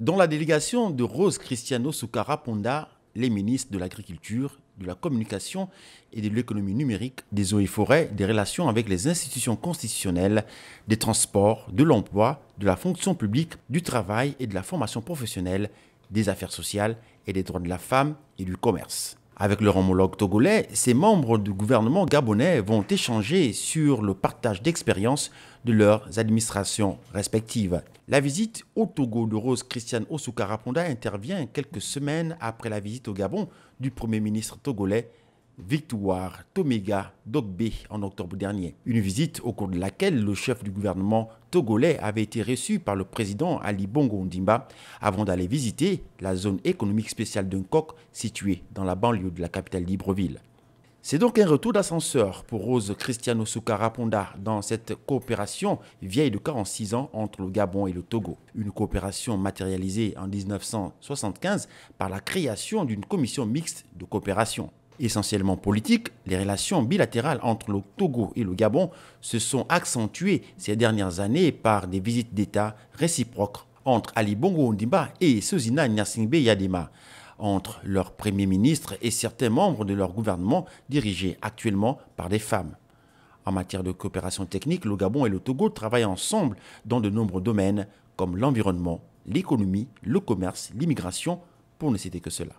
Dans la délégation de Rose Cristiano Sukaraponda, les ministres de l'Agriculture, de la Communication et de l'économie numérique, des eaux et forêts, des relations avec les institutions constitutionnelles, des transports, de l'emploi, de la fonction publique, du travail et de la formation professionnelle, des affaires sociales et des droits de la femme et du commerce. Avec leur homologue togolais, ces membres du gouvernement gabonais vont échanger sur le partage d'expériences de leurs administrations respectives. La visite au Togo de Rose Christiane Osukaraponda intervient quelques semaines après la visite au Gabon du Premier ministre togolais Victoire Toméga Dogbe en octobre dernier. Une visite au cours de laquelle le chef du gouvernement togolais avait été reçu par le président Ali Bongo Ondimba avant d'aller visiter la zone économique spéciale coq située dans la banlieue de la capitale Libreville. C'est donc un retour d'ascenseur pour Rose Cristiano Sukaraponda dans cette coopération vieille de 46 ans entre le Gabon et le Togo. Une coopération matérialisée en 1975 par la création d'une commission mixte de coopération essentiellement politique, les relations bilatérales entre le Togo et le Gabon se sont accentuées ces dernières années par des visites d'État réciproques entre Ali Bongo Ondimba et Susina Nyasingbe Yadema, entre leurs Premier ministres et certains membres de leur gouvernement dirigés actuellement par des femmes. En matière de coopération technique, le Gabon et le Togo travaillent ensemble dans de nombreux domaines comme l'environnement, l'économie, le commerce, l'immigration, pour ne citer que cela.